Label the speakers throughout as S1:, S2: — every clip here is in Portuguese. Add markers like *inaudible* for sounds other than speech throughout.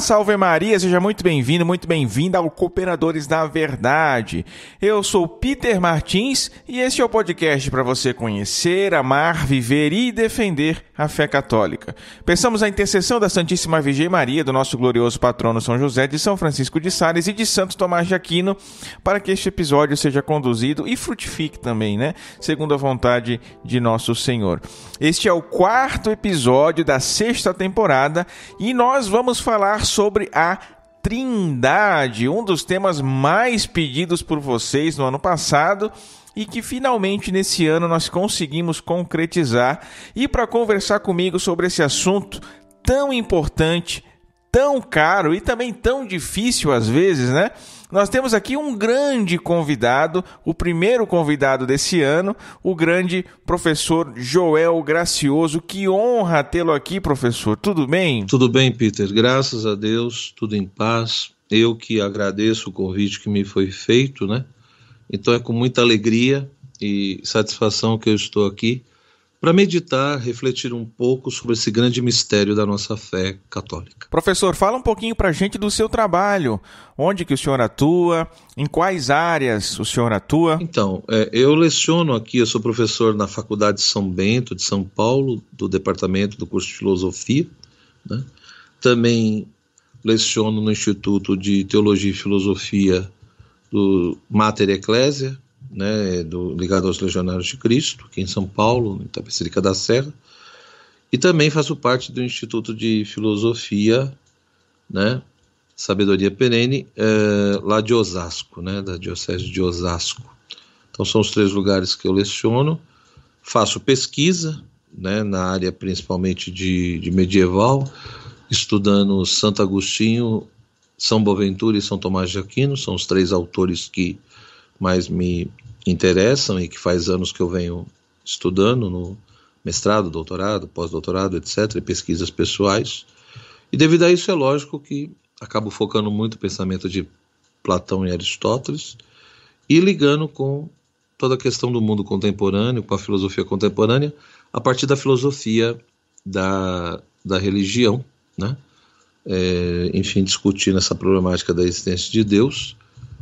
S1: salve Maria, seja muito bem-vindo, muito bem-vinda ao Cooperadores da Verdade. Eu sou Peter Martins e este é o podcast para você conhecer, amar, viver e defender a fé católica. Pensamos a intercessão da Santíssima Virgem Maria, do nosso glorioso patrono São José, de São Francisco de Sales e de Santo Tomás de Aquino, para que este episódio seja conduzido e frutifique também, né? Segundo a vontade de nosso Senhor. Este é o quarto episódio da sexta temporada e nós vamos falar sobre a Trindade, um dos temas mais pedidos por vocês no ano passado e que finalmente nesse ano nós conseguimos concretizar. E para conversar comigo sobre esse assunto tão importante, tão caro e também tão difícil às vezes, né? nós temos aqui um grande convidado, o primeiro convidado desse ano, o grande professor Joel Gracioso. Que honra tê-lo aqui,
S2: professor. Tudo bem? Tudo bem, Peter. Graças a Deus, tudo em paz. Eu que agradeço o convite que me foi feito, né? Então é com muita alegria e satisfação que eu estou aqui para meditar, refletir um pouco
S1: sobre esse grande mistério da nossa fé católica. Professor, fala um pouquinho para a gente do seu trabalho. Onde que o senhor atua? Em quais áreas o senhor atua? Então,
S2: é, eu leciono aqui, eu sou professor na Faculdade de São Bento, de São Paulo, do departamento do curso de Filosofia. Né? Também leciono no Instituto de Teologia e Filosofia do Mater Ecclesia, né, do, ligado aos Legionários de Cristo, aqui em São Paulo, em Itapecerica da Serra, e também faço parte do Instituto de Filosofia, né, Sabedoria Perene, é, lá de Osasco, né, da Diocese de Osasco. Então são os três lugares que eu leciono, faço pesquisa, né, na área principalmente de, de medieval, estudando Santo Agostinho, São Boaventura e São Tomás de Aquino, são os três autores que mais me interessam e que faz anos que eu venho estudando no mestrado, doutorado, pós-doutorado, etc., e pesquisas pessoais. E devido a isso, é lógico que acabo focando muito o pensamento de Platão e Aristóteles e ligando com toda a questão do mundo contemporâneo, com a filosofia contemporânea, a partir da filosofia da, da religião, né? É, enfim, discutindo essa problemática da existência de Deus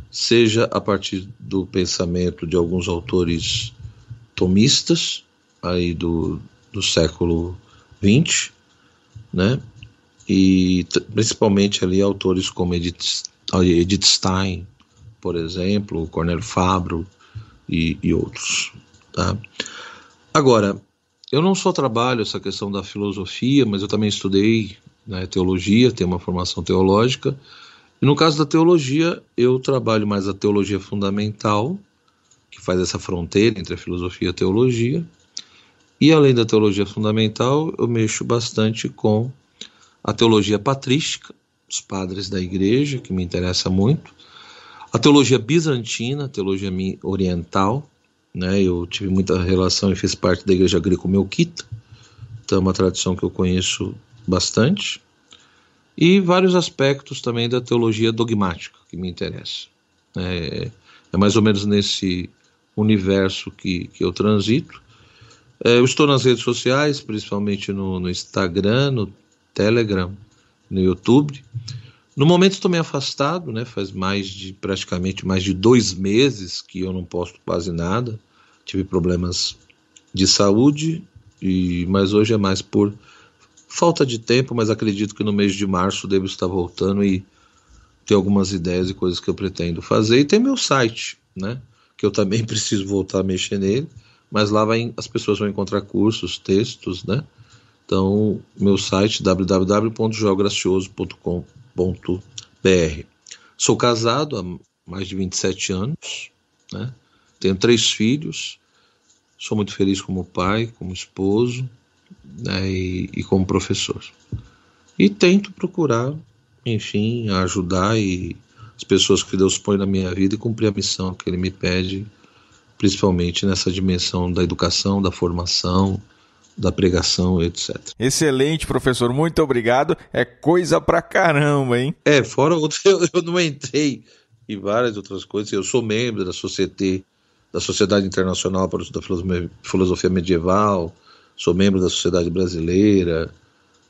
S2: seja a partir do pensamento de alguns autores tomistas aí do, do século XX, né? E principalmente ali autores como Edith, ah, Edith Stein, por exemplo, Cornélio Fabro e, e outros. Tá? Agora, eu não só trabalho essa questão da filosofia, mas eu também estudei né, teologia, tenho uma formação teológica e no caso da teologia, eu trabalho mais a teologia fundamental, que faz essa fronteira entre a filosofia e a teologia. E além da teologia fundamental, eu mexo bastante com a teologia patrística, os padres da igreja, que me interessa muito, a teologia bizantina, a teologia oriental, né? Eu tive muita relação e fiz parte da igreja greco-melquita, então é uma tradição que eu conheço bastante e vários aspectos também da teologia dogmática que me interessa. É, é mais ou menos nesse universo que, que eu transito. É, eu estou nas redes sociais, principalmente no, no Instagram, no Telegram, no YouTube. No momento estou meio afastado, né? Faz mais de praticamente mais de dois meses que eu não posto quase nada. Tive problemas de saúde e mas hoje é mais por Falta de tempo, mas acredito que no mês de março devo estar voltando e ter algumas ideias e coisas que eu pretendo fazer. E tem meu site, né? Que eu também *laughs* preciso voltar a mexer nele, mas lá vai, as pessoas vão encontrar cursos, textos, né? Então, meu site www.geogracioso.com.br. Sou casado há mais de 27 anos, né? Tenho três filhos, sou muito feliz como pai, como esposo, né, e, e, como professor. E tento procurar, enfim, ajudar e as pessoas que Deus põe na minha vida e cumprir a missão que Ele me pede, principalmente nessa dimensão da educação, da formação, da pregação, etc.
S1: Excelente, professor. Muito obrigado. É coisa pra caramba, hein? É, fora outro,
S2: *laughs* eu, eu não entrei e várias outras coisas. Eu sou membro da Sociedade, da Sociedade Internacional para o Estudo da Filosofia Medieval, sou membro da Sociedade Brasileira,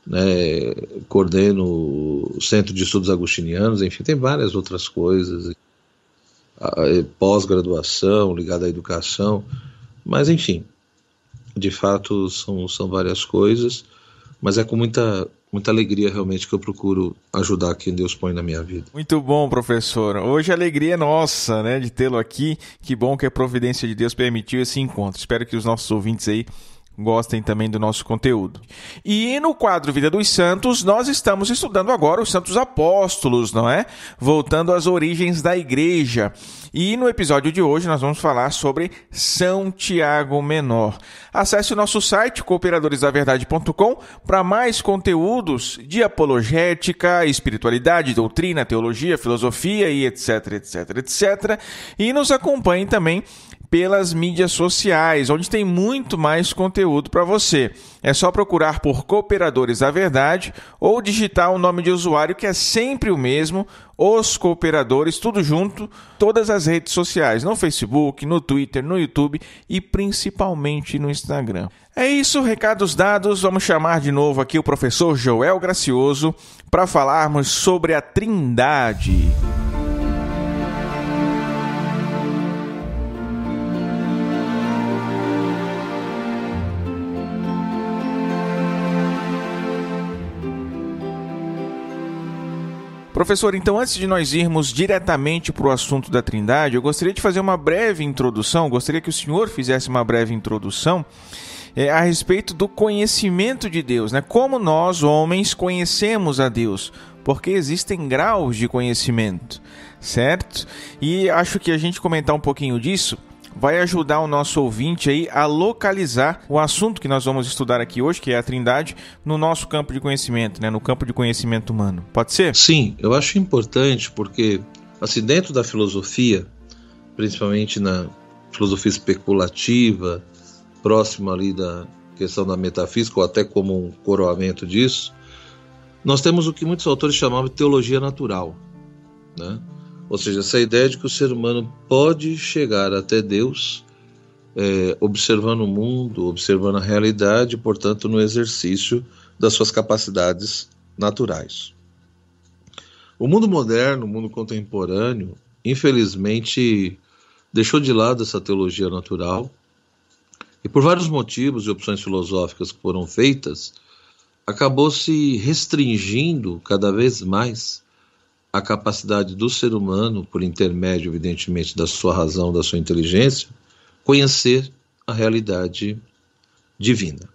S2: né, coordeno o Centro de Estudos Agostinianos, enfim, tem várias outras coisas, pós-graduação ligada à educação, mas enfim, de fato são, são várias coisas, mas é com muita, muita alegria realmente que eu procuro ajudar quem Deus põe na minha vida.
S1: Muito bom, professor. Hoje a alegria é nossa, né, de tê-lo aqui. Que bom que a providência de Deus permitiu esse encontro. Espero que os nossos ouvintes aí gostem também do nosso conteúdo. E no quadro Vida dos Santos, nós estamos estudando agora os Santos Apóstolos, não é? Voltando às origens da igreja. E no episódio de hoje nós vamos falar sobre São Tiago Menor. Acesse o nosso site cooperadoresdaverdade.com para mais conteúdos de apologética, espiritualidade, doutrina, teologia, filosofia e etc, etc, etc. E nos acompanhe também pelas mídias sociais, onde tem muito mais conteúdo para você. É só procurar por Cooperadores da Verdade ou digitar o nome de usuário que é sempre o mesmo, os cooperadores, tudo junto, todas as redes sociais, no Facebook, no Twitter, no YouTube e principalmente no Instagram. É isso, recados dados. Vamos chamar de novo aqui o professor Joel Gracioso para falarmos sobre a Trindade. Professor, então antes de nós irmos diretamente para o assunto da Trindade, eu gostaria de fazer uma breve introdução, gostaria que o senhor fizesse uma breve introdução é, a respeito do conhecimento de Deus, né? Como nós, homens, conhecemos a Deus, porque existem graus de conhecimento, certo? E acho que a gente comentar um pouquinho disso vai ajudar o nosso ouvinte aí a localizar o assunto que nós vamos estudar aqui hoje, que é a Trindade, no nosso campo de conhecimento, né? no campo de conhecimento humano. Pode ser? Sim, eu acho importante
S2: porque, assim, dentro da filosofia, principalmente na filosofia especulativa, próxima ali da questão da metafísica, ou até como um coroamento disso, nós temos o que muitos autores chamavam de teologia natural, né? Ou seja, essa ideia de que o ser humano pode chegar até Deus é, observando o mundo, observando a realidade, portanto, no exercício das suas capacidades naturais. O mundo moderno, o mundo contemporâneo, infelizmente, deixou de lado essa teologia natural e, por vários motivos e opções filosóficas que foram feitas, acabou se restringindo cada vez mais a capacidade do ser humano, por intermédio, evidentemente, da sua razão, da sua inteligência, conhecer a realidade divina.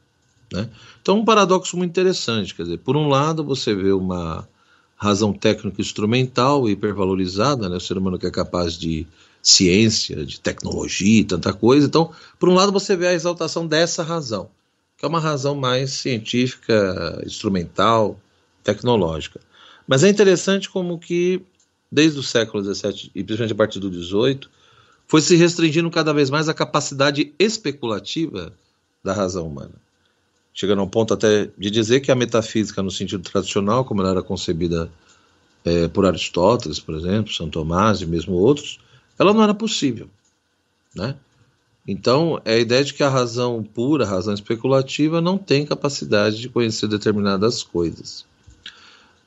S2: Né? Então, um paradoxo muito interessante. Quer dizer, por um lado, você vê uma razão técnico-instrumental hipervalorizada, né? o ser humano que é capaz de ciência, de tecnologia, tanta coisa. Então, por um lado, você vê a exaltação dessa razão, que é uma razão mais científica, instrumental, tecnológica. Mas é interessante como que, desde o século XVII, e principalmente a partir do XVIII, foi se restringindo cada vez mais a capacidade especulativa da razão humana. Chegando a um ponto até de dizer que a metafísica, no sentido tradicional, como ela era concebida é, por Aristóteles, por exemplo, São Tomás e mesmo outros, ela não era possível. Né? Então, é a ideia de que a razão pura, a razão especulativa, não tem capacidade de conhecer determinadas coisas.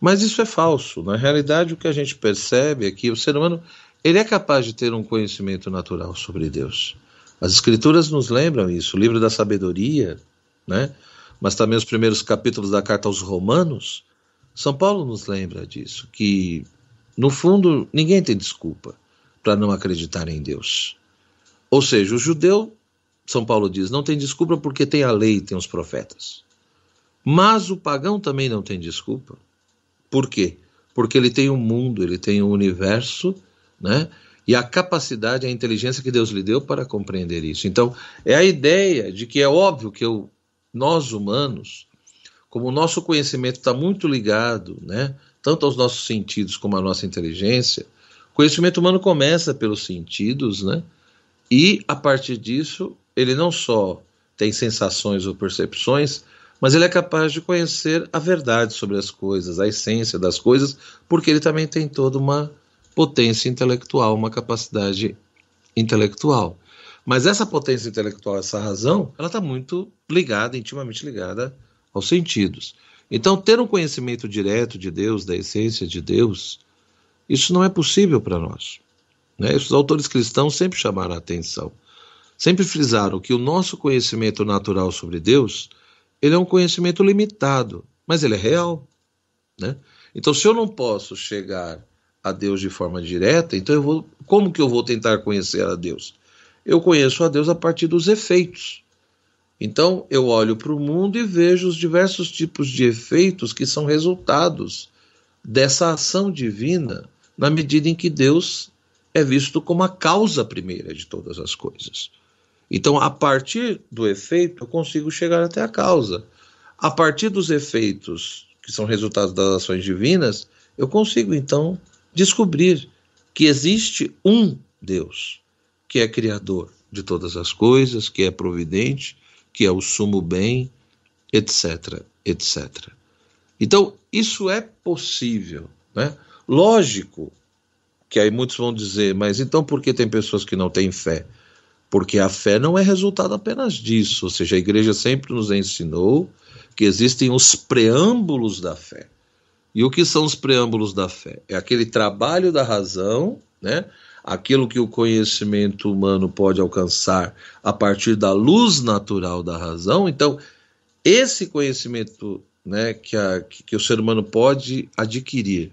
S2: Mas isso é falso. Né? Na realidade, o que a gente percebe é que o ser humano ele é capaz de ter um conhecimento natural sobre Deus. As Escrituras nos lembram isso. O livro da Sabedoria, né? mas também os primeiros capítulos da carta aos Romanos, São Paulo nos lembra disso, que no fundo ninguém tem desculpa para não acreditar em Deus. Ou seja, o judeu, São Paulo diz, não tem desculpa porque tem a lei, tem os profetas. Mas o pagão também não tem desculpa, por quê? Porque ele tem um mundo, ele tem um universo, né? E a capacidade, a inteligência que Deus lhe deu para compreender isso. Então, é a ideia de que é óbvio que eu, nós humanos, como o nosso conhecimento está muito ligado, né, tanto aos nossos sentidos como à nossa inteligência, o conhecimento humano começa pelos sentidos, né? E a partir disso, ele não só tem sensações ou percepções, mas ele é capaz de conhecer a verdade sobre as coisas, a essência das coisas, porque ele também tem toda uma potência intelectual, uma capacidade intelectual. Mas essa potência intelectual, essa razão, ela está muito ligada, intimamente ligada aos sentidos. Então, ter um conhecimento direto de Deus, da essência de Deus, isso não é possível para nós. Né? Os autores cristãos sempre chamaram a atenção, sempre frisaram que o nosso conhecimento natural sobre Deus ele é um conhecimento limitado, mas ele é real. Né? Então, se eu não posso chegar a Deus de forma direta, então eu vou, como que eu vou tentar conhecer a Deus? Eu conheço a Deus a partir dos efeitos. Então, eu olho para o mundo e vejo os diversos tipos de efeitos que são resultados dessa ação divina, na medida em que Deus é visto como a causa primeira de todas as coisas. Então, a partir do efeito, eu consigo chegar até a causa. A partir dos efeitos, que são resultados das ações divinas, eu consigo então descobrir que existe um Deus, que é criador de todas as coisas, que é providente, que é o sumo bem, etc, etc. Então, isso é possível, né? Lógico que aí muitos vão dizer, mas então por que tem pessoas que não têm fé? porque a fé não é resultado apenas disso, ou seja, a igreja sempre nos ensinou que existem os preâmbulos da fé. E o que são os preâmbulos da fé? É aquele trabalho da razão, né? aquilo que o conhecimento humano pode alcançar a partir da luz natural da razão. Então, esse conhecimento né, que, a, que o ser humano pode adquirir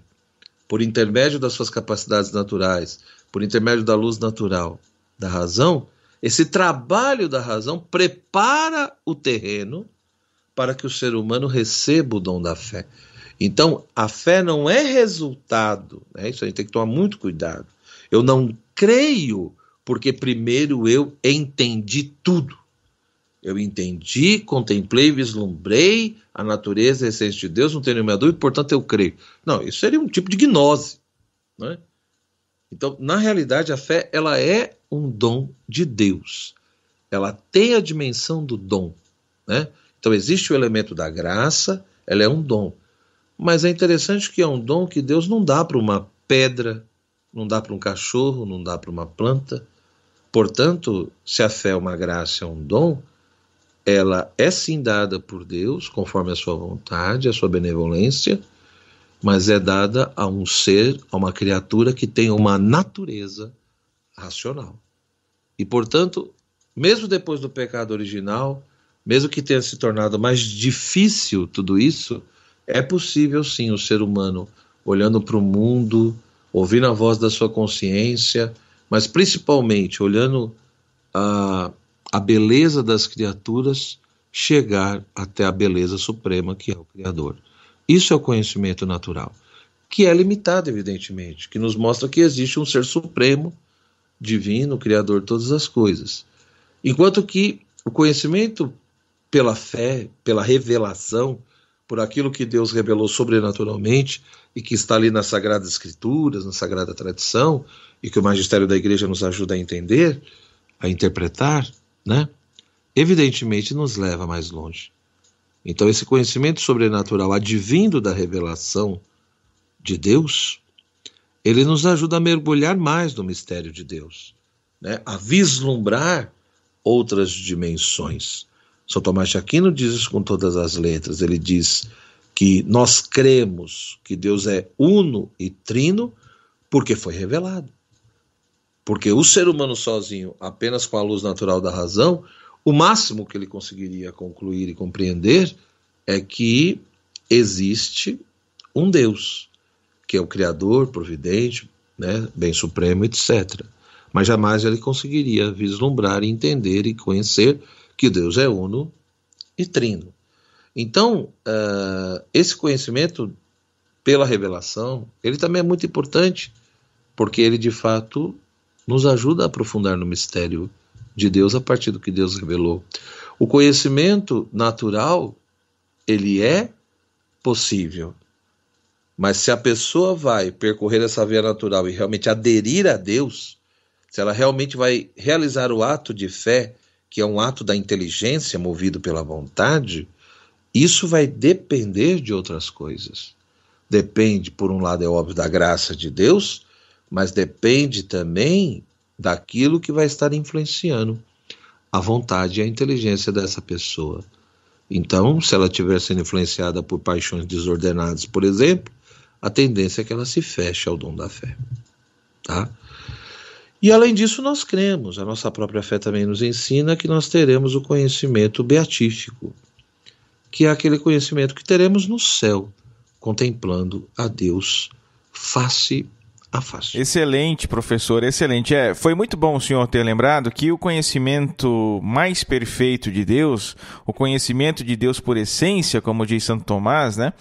S2: por intermédio das suas capacidades naturais, por intermédio da luz natural da razão, esse trabalho da razão prepara o terreno para que o ser humano receba o dom da fé. Então, a fé não é resultado, né? isso a gente tem que tomar muito cuidado. Eu não creio porque primeiro eu entendi tudo. Eu entendi, contemplei, vislumbrei a natureza e a essência de Deus, não tenho nenhuma dúvida, portanto eu creio. Não, isso seria um tipo de gnose. Né? Então, na realidade, a fé ela é um dom de Deus. Ela tem a dimensão do dom. Né? Então existe o elemento da graça, ela é um dom. Mas é interessante que é um dom que Deus não dá para uma pedra, não dá para um cachorro, não dá para uma planta. Portanto, se a fé é uma graça, é um dom, ela é sim dada por Deus, conforme a sua vontade, a sua benevolência, mas é dada a um ser, a uma criatura que tem uma natureza racional. E, portanto, mesmo depois do pecado original, mesmo que tenha se tornado mais difícil tudo isso, é possível sim o ser humano, olhando para o mundo, ouvindo a voz da sua consciência, mas principalmente olhando a, a beleza das criaturas, chegar até a beleza suprema que é o Criador. Isso é o conhecimento natural, que é limitado, evidentemente, que nos mostra que existe um ser supremo divino, criador de todas as coisas. Enquanto que o conhecimento pela fé, pela revelação, por aquilo que Deus revelou sobrenaturalmente e que está ali nas Sagradas Escrituras, na Sagrada Tradição, e que o magistério da Igreja nos ajuda a entender, a interpretar, né? evidentemente nos leva mais longe. Então, esse conhecimento sobrenatural advindo da revelação de Deus ele nos ajuda a mergulhar mais no mistério de Deus, né? a vislumbrar outras dimensões. São Tomás de Aquino diz isso com todas as letras. Ele diz que nós cremos que Deus é uno e trino porque foi revelado. Porque o ser humano sozinho, apenas com a luz natural da razão, o máximo que ele conseguiria concluir e compreender é que existe um Deus que é o Criador, providente, né, bem supremo, etc. Mas jamais ele conseguiria vislumbrar, entender e conhecer que Deus é uno e trino. Então, uh, esse conhecimento pela revelação, ele também é muito importante, porque ele de fato nos ajuda a aprofundar no mistério de Deus a partir do que Deus revelou. O conhecimento natural, ele é possível, mas se a pessoa vai percorrer essa via natural e realmente aderir a Deus, se ela realmente vai realizar o ato de fé, que é um ato da inteligência movido pela vontade, isso vai depender de outras coisas. Depende, por um lado, é óbvio, da graça de Deus, mas depende também daquilo que vai estar influenciando a vontade e a inteligência dessa pessoa. Então, se ela estiver sendo influenciada por paixões desordenadas, por exemplo, a tendência é que ela se feche ao dom da fé. Tá? E além disso, nós cremos, a nossa própria fé também nos ensina que nós teremos o conhecimento beatífico, que é aquele conhecimento que
S1: teremos no céu, contemplando a Deus face Tá excelente, professor, excelente. É, foi muito bom o senhor ter lembrado que o conhecimento mais perfeito de Deus, o conhecimento de Deus por essência, como diz Santo Tomás, né?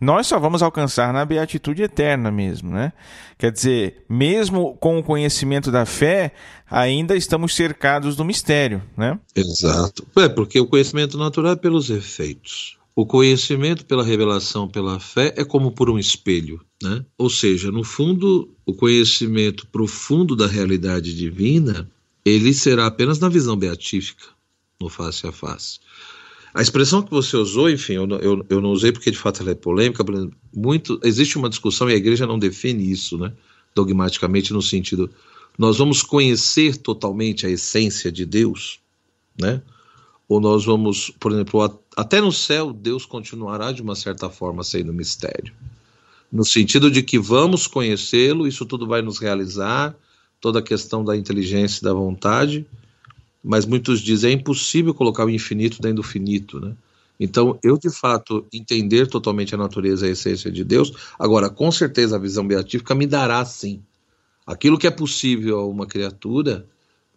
S1: Nós só vamos alcançar na beatitude eterna mesmo, né? Quer dizer, mesmo com o conhecimento da fé, ainda estamos cercados do mistério, né? Exato. É, porque o conhecimento natural é pelos efeitos. O conhecimento
S2: pela revelação, pela fé, é como por um espelho, né? Ou seja, no fundo, o conhecimento profundo da realidade divina, ele será apenas na visão beatífica, no face a face. A expressão que você usou, enfim, eu, eu, eu não usei porque de fato ela é polêmica, muito, existe uma discussão e a igreja não define isso, né? Dogmaticamente, no sentido, nós vamos conhecer totalmente a essência de Deus, né? ou nós vamos, por exemplo, até no céu Deus continuará de uma certa forma sendo mistério. No sentido de que vamos conhecê-lo, isso tudo vai nos realizar, toda a questão da inteligência e da vontade, mas muitos dizem é impossível colocar o infinito dentro do finito, né? Então, eu de fato entender totalmente a natureza e a essência de Deus, agora, com certeza a visão beatífica me dará sim. Aquilo que é possível a uma criatura,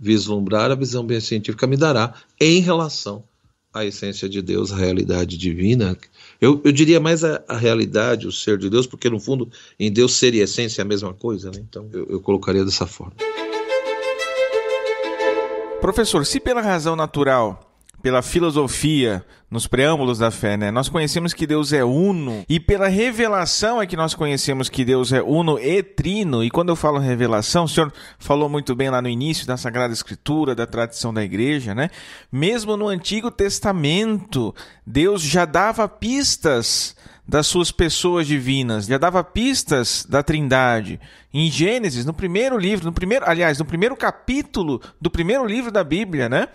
S2: vislumbrar a visão bem científica me dará em relação à essência de Deus, à realidade divina. Eu, eu diria mais a, a, realidade, o ser de Deus, porque no fundo, em Deus ser e essência é a mesma coisa, né? Então eu, eu colocaria dessa forma.
S1: Professor, se pela razão natural pela filosofia nos preâmbulos da fé, né? Nós conhecemos que Deus é uno e pela revelação é que nós conhecemos que Deus é uno e trino. E quando eu falo revelação, o senhor falou muito bem lá no início da Sagrada Escritura, da tradição da igreja, né? Mesmo no Antigo Testamento, Deus já dava pistas das suas pessoas divinas, já dava pistas da Trindade. Em Gênesis, no primeiro livro, no primeiro, aliás, no primeiro capítulo do primeiro livro da Bíblia, né?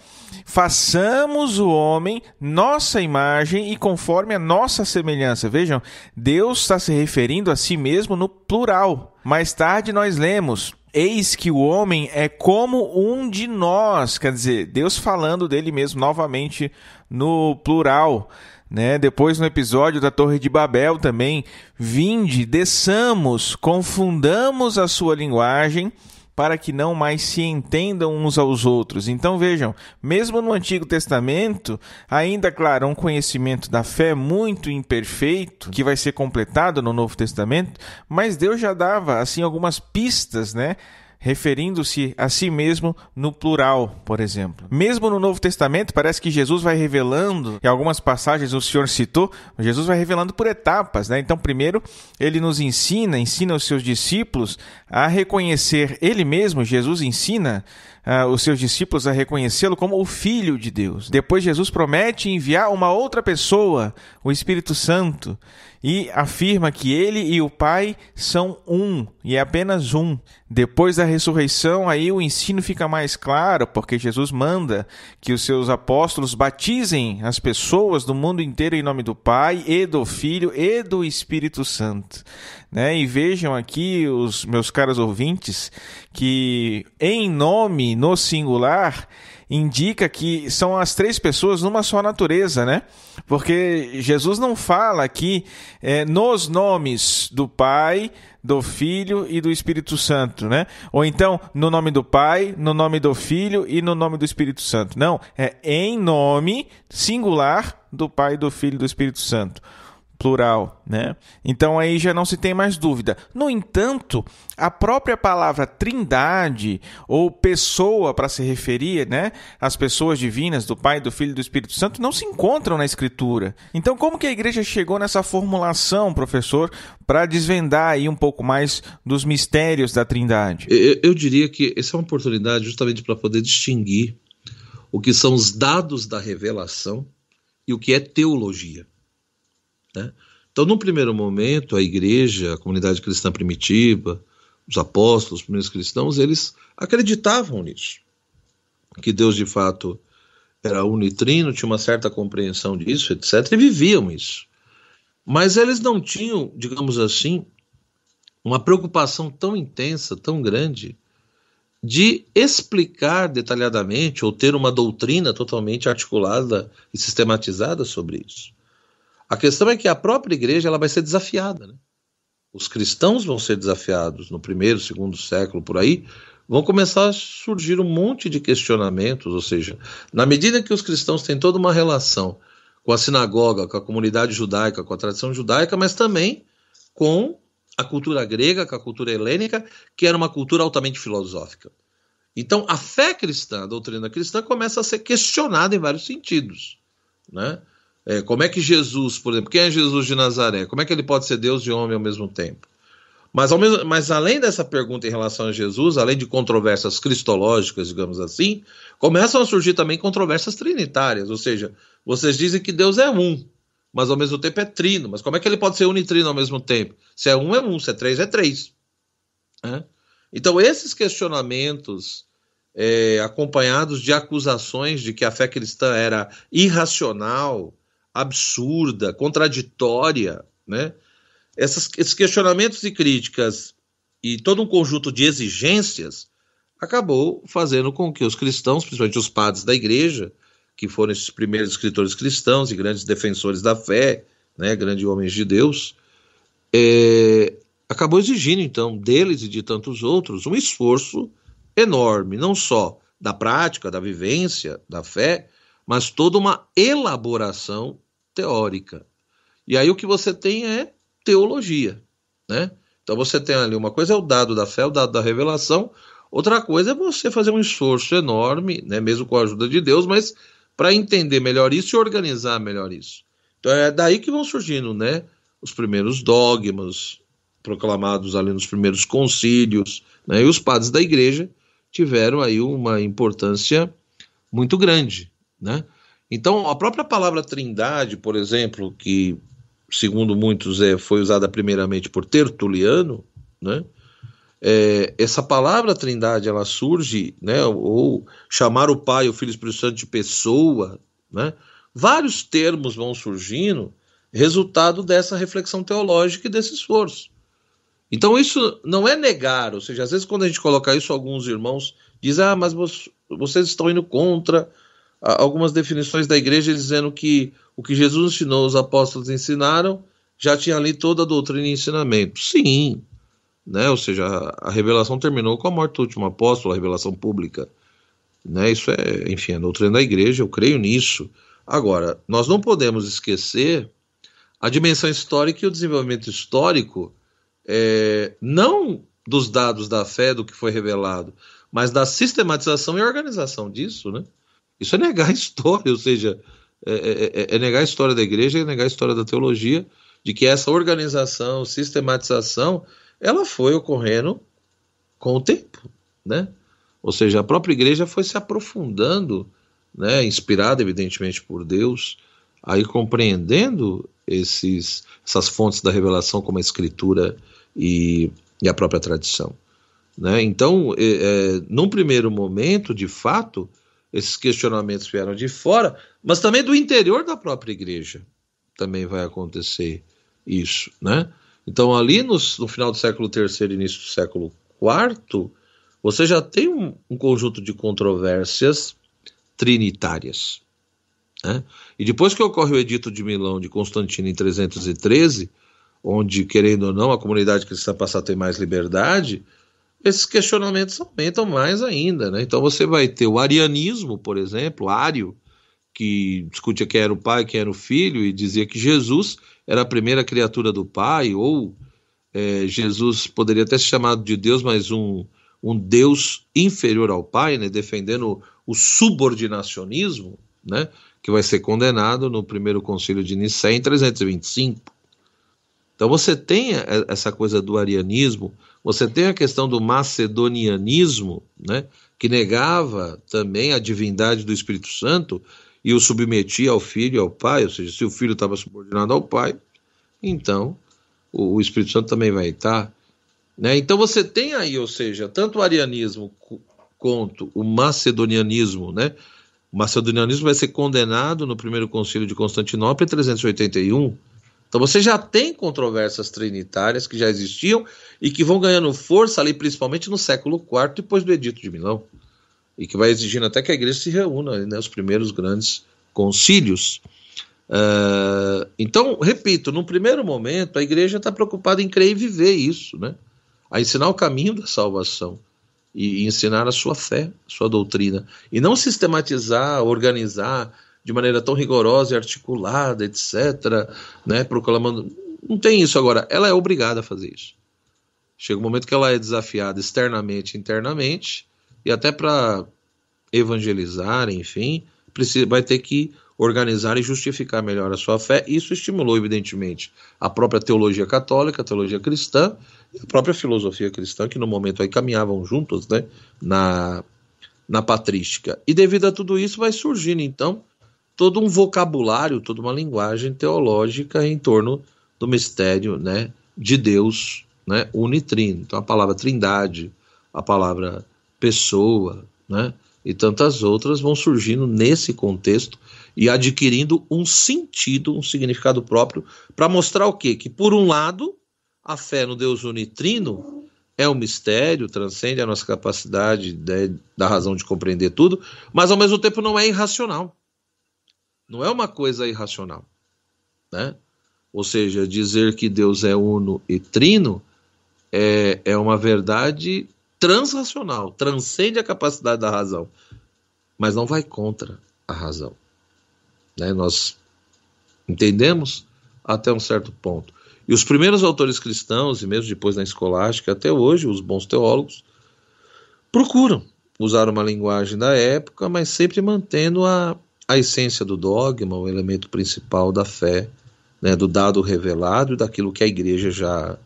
S1: Façamos o homem nossa imagem e conforme a nossa semelhança. Vejam, Deus está se referindo a si mesmo no plural. Mais tarde nós lemos Eis que o homem é como um de nós, quer dizer, Deus falando dele mesmo novamente no plural. Né? Depois no episódio da Torre de Babel também, vinde, desçamos, confundamos a sua linguagem para que não mais se entendam uns aos outros. Então vejam, mesmo no Antigo Testamento, ainda claro, um conhecimento da fé muito imperfeito, que vai ser completado no Novo Testamento, mas Deus já dava assim algumas pistas, né? referindo-se a si mesmo no plural, por exemplo. Mesmo no Novo Testamento, parece que Jesus vai revelando, em algumas passagens o Senhor citou, Jesus vai revelando por etapas, né? Então, primeiro, ele nos ensina, ensina os seus discípulos a reconhecer ele mesmo, Jesus ensina uh, os seus discípulos a reconhecê-lo como o Filho de Deus. Depois, Jesus promete enviar uma outra pessoa, o Espírito Santo e afirma que ele e o Pai são um e é apenas um. Depois da ressurreição, aí o ensino fica mais claro, porque Jesus manda que os seus apóstolos batizem as pessoas do mundo inteiro em nome do Pai e do Filho e do Espírito Santo. Né? E vejam aqui, os meus caros ouvintes, que em nome no singular indica que são as três pessoas numa só natureza, né? Porque Jesus não fala aqui é, nos nomes do Pai, do Filho e do Espírito Santo, né? Ou então no nome do Pai, no nome do Filho e no nome do Espírito Santo. Não, é em nome singular do Pai, do Filho e do Espírito Santo plural, né? Então aí já não se tem mais dúvida. No entanto, a própria palavra Trindade ou pessoa para se referir, né, às pessoas divinas do Pai, do Filho e do Espírito Santo não se encontram na escritura. Então como que a igreja chegou nessa formulação, professor, para desvendar aí um pouco mais dos mistérios da Trindade?
S2: Eu, eu diria que essa é uma oportunidade justamente para poder distinguir o que são os dados da revelação e o que é teologia. Né? Então, num primeiro momento, a igreja, a comunidade cristã primitiva, os apóstolos, os primeiros cristãos, eles acreditavam nisso. Que Deus, de fato, era unitrino, tinha uma certa compreensão disso, etc., e viviam isso. Mas eles não tinham, digamos assim, uma preocupação tão intensa, tão grande, de explicar detalhadamente ou ter uma doutrina totalmente articulada e sistematizada sobre isso. A questão é que a própria igreja ela vai ser desafiada. Né? Os cristãos vão ser desafiados no primeiro, segundo século por aí. Vão começar a surgir um monte de questionamentos, ou seja, na medida que os cristãos têm toda uma relação com a sinagoga, com a comunidade judaica, com a tradição judaica, mas também com a cultura grega, com a cultura helênica, que era uma cultura altamente filosófica. Então, a fé cristã, a doutrina cristã, começa a ser questionada em vários sentidos. Né? É, como é que Jesus, por exemplo, quem é Jesus de Nazaré? Como é que ele pode ser Deus e homem ao mesmo tempo? Mas, ao mesmo, mas além dessa pergunta em relação a Jesus, além de controvérsias cristológicas, digamos assim, começam a surgir também controvérsias trinitárias, ou seja, vocês dizem que Deus é um, mas ao mesmo tempo é trino. Mas como é que ele pode ser unitrino ao mesmo tempo? Se é um, é um, se é três, é três. É? Então, esses questionamentos, é, acompanhados de acusações de que a fé cristã era irracional, absurda, contraditória, né? Essas, esses questionamentos e críticas e todo um conjunto de exigências acabou fazendo com que os cristãos, principalmente os padres da igreja, que foram esses primeiros escritores cristãos e grandes defensores da fé, né, grandes homens de Deus, é, acabou exigindo então deles e de tantos outros um esforço enorme, não só da prática, da vivência, da fé, mas toda uma elaboração teórica. E aí o que você tem é teologia, né? Então você tem ali uma coisa é o dado da fé, o dado da revelação, outra coisa é você fazer um esforço enorme, né, mesmo com a ajuda de Deus, mas para entender melhor isso e organizar melhor isso. Então é daí que vão surgindo, né, os primeiros dogmas proclamados ali nos primeiros concílios, né? E os padres da igreja tiveram aí uma importância muito grande, né? Então, a própria palavra trindade, por exemplo, que segundo muitos é, foi usada primeiramente por Tertuliano, né? É, essa palavra trindade ela surge, né, ou chamar o Pai, o Filho e o Espírito Santo de pessoa, né, vários termos vão surgindo, resultado dessa reflexão teológica e desse esforço. Então isso não é negar, ou seja, às vezes quando a gente coloca isso, alguns irmãos dizem, ah, mas vocês estão indo contra algumas definições da igreja dizendo que o que Jesus ensinou, os apóstolos ensinaram, já tinha ali toda a doutrina e ensinamento. Sim, né? Ou seja, a revelação terminou com a morte do último apóstolo, a revelação pública, né? Isso é, enfim, a é doutrina da igreja, eu creio nisso. Agora, nós não podemos esquecer a dimensão histórica e o desenvolvimento histórico, é, não dos dados da fé, do que foi revelado, mas da sistematização e organização disso, né? Isso é negar a história, ou seja, é, é, é, é negar a história da igreja, é negar a história da teologia, de que essa organização, sistematização, ela foi ocorrendo com o tempo, né? Ou seja, a própria igreja foi se aprofundando, né, inspirada evidentemente por Deus, aí compreendendo esses, essas fontes da revelação como a escritura e, e a própria tradição. Né? Então, é, é, num primeiro momento, de fato, esses questionamentos vieram de fora, mas também do interior da própria igreja também vai acontecer isso, né? Então ali no final do século III, início do século IV, você já tem um, um conjunto de controvérsias trinitárias. Né? E depois que ocorre o Edito de Milão de Constantino em 313, onde, querendo ou não, a comunidade cristã passa a ter mais liberdade, esses questionamentos aumentam mais ainda. Né? Então você vai ter o arianismo, por exemplo, Ário, que discutia quem era o pai, quem era o filho, e dizia que Jesus era a primeira criatura do pai, ou é, Jesus poderia até ser chamado de Deus, mas um, um Deus inferior ao pai, né? defendendo o subordinacionismo, né? que vai ser condenado no primeiro concílio de Nicéia em 325. Então você tem é, essa coisa do arianismo, você tem a questão do macedonianismo, né, que negava também a divindade do Espírito Santo e o submetia ao filho e ao pai, ou seja, se o filho estava subordinado ao pai, então o, o Espírito Santo também vai estar. Né? Então você tem aí, ou seja, tanto o arianismo quanto o macedonianismo, né? O macedonianismo vai ser condenado no primeiro concílio de Constantinopla em 381, então você já tem controvérsias trinitárias que já existiam e que vão ganhando força ali, principalmente no século IV, depois do Edito de Milão, e que vai exigindo até que a igreja se reúna, né, os primeiros grandes concílios. Uh, então, repito, num primeiro momento, a igreja está preocupada em crer e viver isso, né? a ensinar o caminho da salvação e ensinar a sua fé, sua doutrina, e não sistematizar, organizar de maneira tão rigorosa e articulada, etc., né, proclamando. Não tem isso agora. Ela é obrigada a fazer isso. Chega um momento que ela é desafiada externamente, internamente, e até para evangelizar, enfim, precisa, vai ter que organizar e justificar melhor a sua fé. Isso estimulou, evidentemente, a própria teologia católica, a teologia cristã e a própria filosofia cristã, que no momento aí caminhavam juntos né, na, na patrística. E devido a tudo isso, vai surgindo, então, todo um vocabulário, toda uma linguagem teológica em torno do mistério né, de Deus né, unitrino. Então, a palavra trindade, a palavra pessoa né, e tantas outras vão surgindo nesse contexto e adquirindo um sentido, um significado próprio, para mostrar o quê? Que, por um lado, a fé no Deus unitrino é um mistério, transcende a nossa capacidade de, né, da razão de compreender tudo, mas ao mesmo tempo não é irracional. Não é uma coisa irracional, né? Ou seja, dizer que Deus é uno e trino é, é uma verdade transracional, transcende a capacidade da razão, mas não vai contra a razão. Né? Nós entendemos até um certo ponto. E os primeiros autores cristãos, e mesmo depois na escolástica, até hoje, os bons teólogos, procuram usar uma linguagem da época, mas sempre mantendo a a essência do dogma, o elemento principal da fé, né, do dado revelado e daquilo que a igreja já,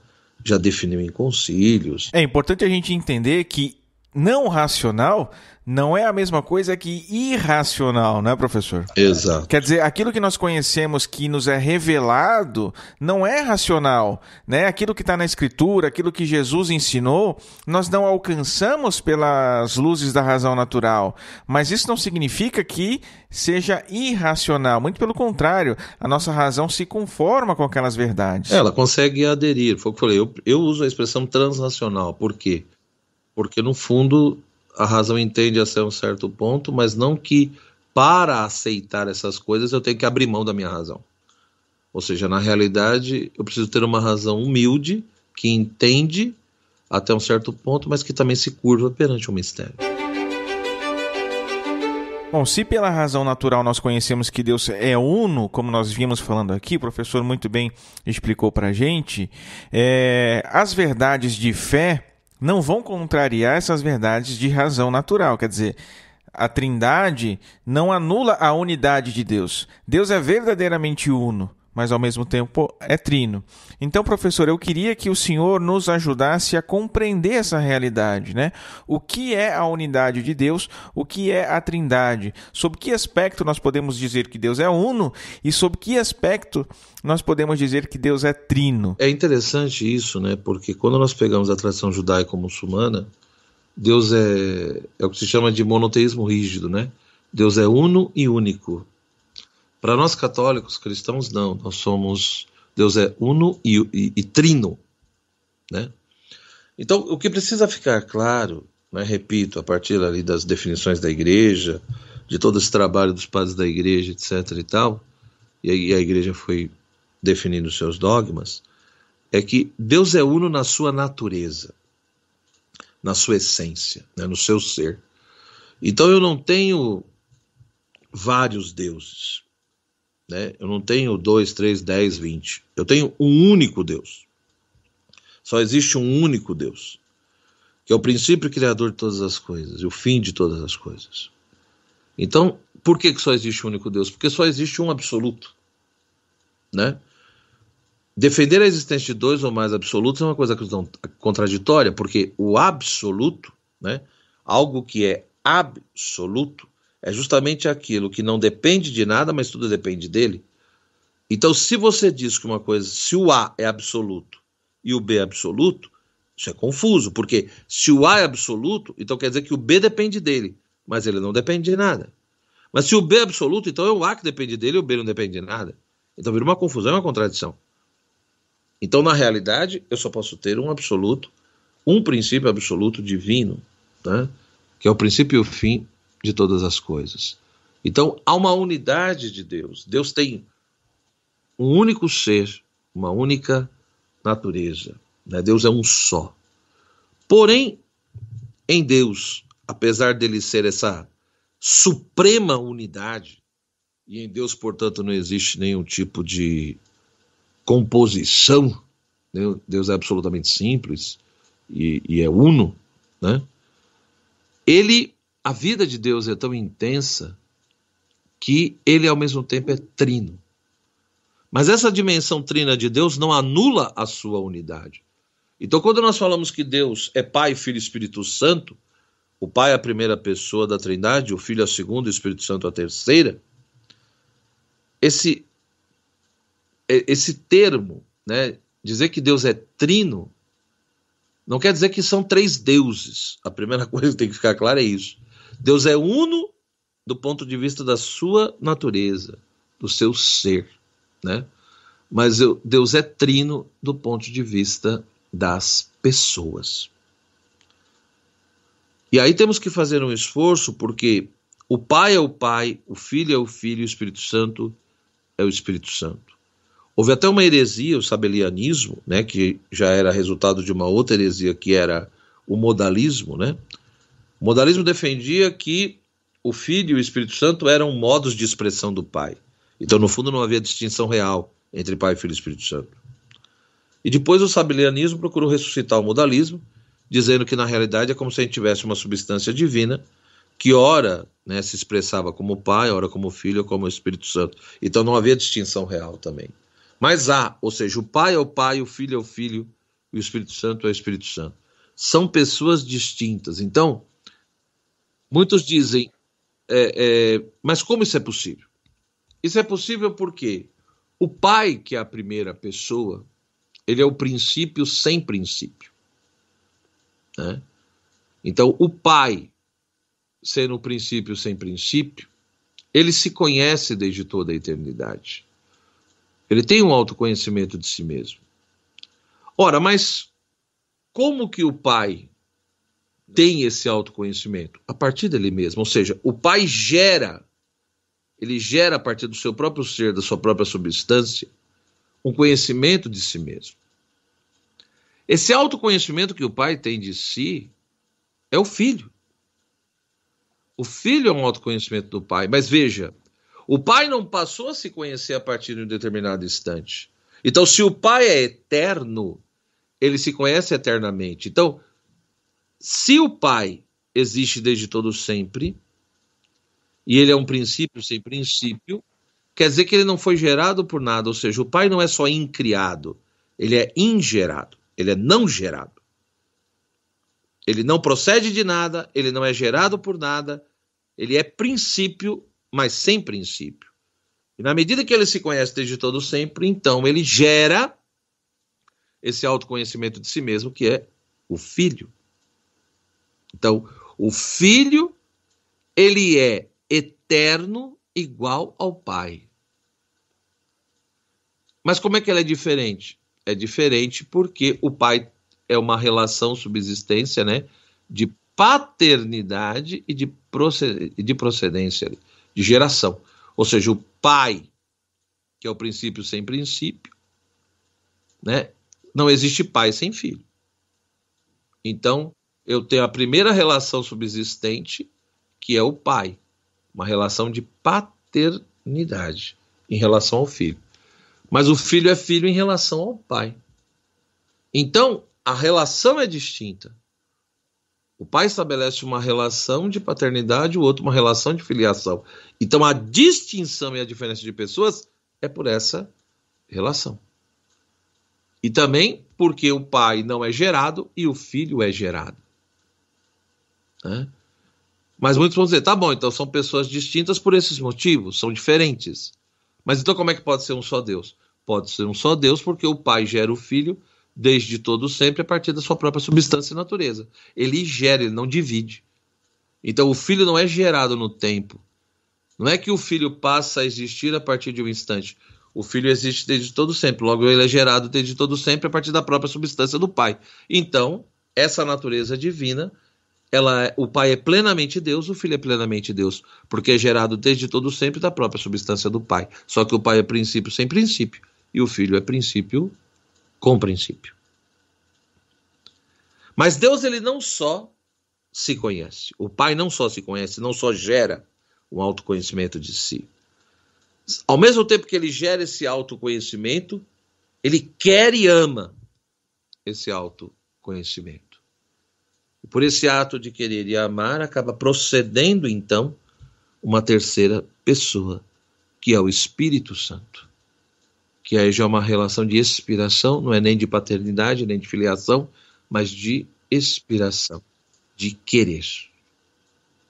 S2: já definiu em concílios.
S1: É importante a gente entender que não racional não é a mesma coisa que irracional, né, professor? Exato. Quer dizer, aquilo que nós conhecemos que nos é revelado não é racional, né? Aquilo que está na Escritura, aquilo que Jesus ensinou, nós não alcançamos pelas luzes da razão natural. Mas isso não significa que seja irracional. Muito pelo contrário, a nossa razão se conforma com aquelas verdades. Ela
S2: consegue aderir. Foi o que eu falei. Eu, eu uso a expressão transracional. Por quê? Porque, no fundo, a razão entende até um certo ponto, mas não que para aceitar essas coisas eu tenho que abrir mão da minha razão. Ou seja, na realidade, eu preciso ter uma razão humilde que entende até um certo ponto, mas que também se curva perante o um mistério.
S1: Bom, se pela razão natural nós conhecemos que Deus é uno, como nós vimos falando aqui, o professor muito bem explicou para a gente, é, as verdades de fé não vão contrariar essas verdades de razão natural. Quer dizer, a trindade não anula a unidade de Deus. Deus é verdadeiramente uno mas ao mesmo tempo é trino. Então, professor, eu queria que o senhor nos ajudasse a compreender essa realidade, né? O que é a unidade de Deus? O que é a Trindade? Sob que aspecto nós podemos dizer que Deus é uno e sob que aspecto nós podemos dizer que Deus é trino?
S2: É interessante isso, né? Porque quando nós pegamos a tradição judaico-muçulmana, Deus é, é o que se chama de monoteísmo rígido, né? Deus é uno e único. Para nós católicos cristãos, não. Nós somos. Deus é uno e, e, e trino. Né? Então, o que precisa ficar claro, né, repito, a partir ali das definições da igreja, de todo esse trabalho dos padres da igreja, etc. e tal, e a igreja foi definindo seus dogmas, é que Deus é uno na sua natureza, na sua essência, né, no seu ser. Então eu não tenho vários deuses. Né? Eu não tenho dois, três, dez, vinte. Eu tenho um único Deus. Só existe um único Deus, que é o princípio criador de todas as coisas e o fim de todas as coisas. Então, por que, que só existe um único Deus? Porque só existe um absoluto. Né? Defender a existência de dois ou mais absolutos é uma coisa contraditória, porque o absoluto, né, algo que é absoluto, é justamente aquilo que não depende de nada, mas tudo depende dele. Então, se você diz que uma coisa, se o A é absoluto e o B é absoluto, isso é confuso, porque se o A é absoluto, então quer dizer que o B depende dele, mas ele não depende de nada. Mas se o B é absoluto, então é o A que depende dele e o B não depende de nada. Então vira uma confusão, uma contradição. Então, na realidade, eu só posso ter um absoluto, um princípio absoluto divino, né? que é o princípio e o fim de todas as coisas. Então há uma unidade de Deus. Deus tem um único ser, uma única natureza. Né? Deus é um só. Porém, em Deus, apesar dele ser essa suprema unidade, e em Deus, portanto, não existe nenhum tipo de composição, né? Deus é absolutamente simples e, e é uno, né? ele a vida de Deus é tão intensa que ele ao mesmo tempo é trino. Mas essa dimensão trina de Deus não anula a sua unidade. Então, quando nós falamos que Deus é Pai, Filho e Espírito Santo, o Pai é a primeira pessoa da Trindade, o Filho é a segunda, o Espírito Santo é a terceira, esse, é, esse termo, né, dizer que Deus é trino, não quer dizer que são três deuses. A primeira *laughs* coisa que tem que ficar clara é isso. Deus é uno do ponto de vista da sua natureza, do seu ser, né? Mas eu, Deus é trino do ponto de vista das pessoas. E aí temos que fazer um esforço porque o Pai é o Pai, o Filho é o Filho, o Espírito Santo é o Espírito Santo. Houve até uma heresia, o sabelianismo, né, que já era resultado de uma outra heresia que era o modalismo, né? O modalismo defendia que o Filho e o Espírito Santo eram modos de expressão do Pai. Então, no fundo, não havia distinção real entre Pai, Filho e Espírito Santo. E depois o sabelianismo procurou ressuscitar o modalismo, dizendo que na realidade é como se a gente tivesse uma substância divina que ora né, se expressava como Pai, ora como Filho, como Espírito Santo. Então não havia distinção real também. Mas há, ou seja, o Pai é o Pai, o Filho é o Filho, e o Espírito Santo é o Espírito Santo. São pessoas distintas. Então, Muitos dizem, é, é, mas como isso é possível? Isso é possível porque o Pai, que é a primeira pessoa, ele é o princípio sem princípio. Né? Então, o Pai, sendo o princípio sem princípio, ele se conhece desde toda a eternidade. Ele tem um autoconhecimento de si mesmo. Ora, mas como que o Pai tem esse autoconhecimento a partir dele mesmo, ou seja, o pai gera, ele gera a partir do seu próprio ser, da sua própria substância, um conhecimento de si mesmo. Esse autoconhecimento que o pai tem de si é o filho. O filho é um autoconhecimento do pai, mas veja, o pai não passou a se conhecer a partir de um determinado instante. Então, se o pai é eterno, ele se conhece eternamente. Então, se o Pai existe desde todo sempre, e ele é um princípio sem princípio, quer dizer que ele não foi gerado por nada, ou seja, o Pai não é só incriado, ele é ingerado, ele é não gerado. Ele não procede de nada, ele não é gerado por nada, ele é princípio, mas sem princípio. E na medida que ele se conhece desde todo sempre, então ele gera esse autoconhecimento de si mesmo, que é o filho. Então, o filho, ele é eterno igual ao pai. Mas como é que ele é diferente? É diferente porque o pai é uma relação subsistência, né, de paternidade e de, de procedência, de geração. Ou seja, o pai, que é o princípio sem princípio, né? Não existe pai sem filho. Então, eu tenho a primeira relação subsistente, que é o pai, uma relação de paternidade em relação ao filho. Mas o filho é filho em relação ao pai. Então, a relação é distinta. O pai estabelece uma relação de paternidade, o outro uma relação de filiação. Então, a distinção e a diferença de pessoas é por essa relação. E também porque o pai não é gerado e o filho é gerado. Né? Mas muitos vão dizer, tá bom, então são pessoas distintas por esses motivos, são diferentes. Mas então como é que pode ser um só Deus? Pode ser um só Deus porque o Pai gera o Filho desde todo sempre a partir da sua própria substância e natureza. Ele gera, ele não divide. Então o Filho não é gerado no tempo. Não é que o Filho passa a existir a partir de um instante. O Filho existe desde todo sempre, logo ele é gerado desde todo sempre a partir da própria substância do Pai. Então, essa natureza divina ela, é, o Pai é plenamente Deus, o Filho é plenamente Deus, porque é gerado desde todo sempre da própria substância do Pai. Só que o Pai é princípio sem princípio e o Filho é princípio com princípio. Mas Deus ele não só se conhece, o Pai não só se conhece, não só gera um autoconhecimento de si. Ao mesmo tempo que ele gera esse autoconhecimento, ele quer e ama esse autoconhecimento. E por esse ato de querer e amar, acaba procedendo então uma terceira pessoa, que é o Espírito Santo. Que aí já é uma relação de expiração, não é nem de paternidade, nem de filiação, mas de expiração, de querer.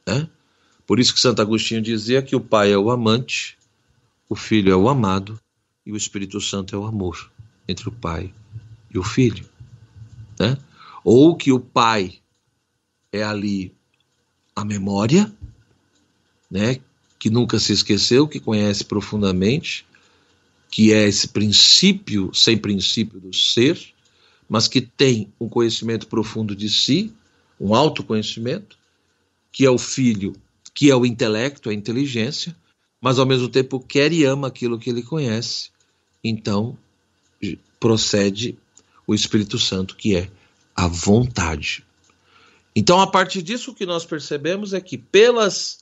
S2: Né? Por isso que Santo Agostinho dizia que o Pai é o amante, o Filho é o amado e o Espírito Santo é o amor entre o Pai e o Filho. Né? Ou que o Pai é ali a memória, né, que nunca se esqueceu, que conhece profundamente, que é esse princípio sem princípio do ser, mas que tem um conhecimento profundo de si, um autoconhecimento, que é o filho, que é o intelecto, a inteligência, mas ao mesmo tempo quer e ama aquilo que ele conhece. Então, procede o Espírito Santo, que é a vontade. Então, a partir disso, o que nós percebemos é que pelas.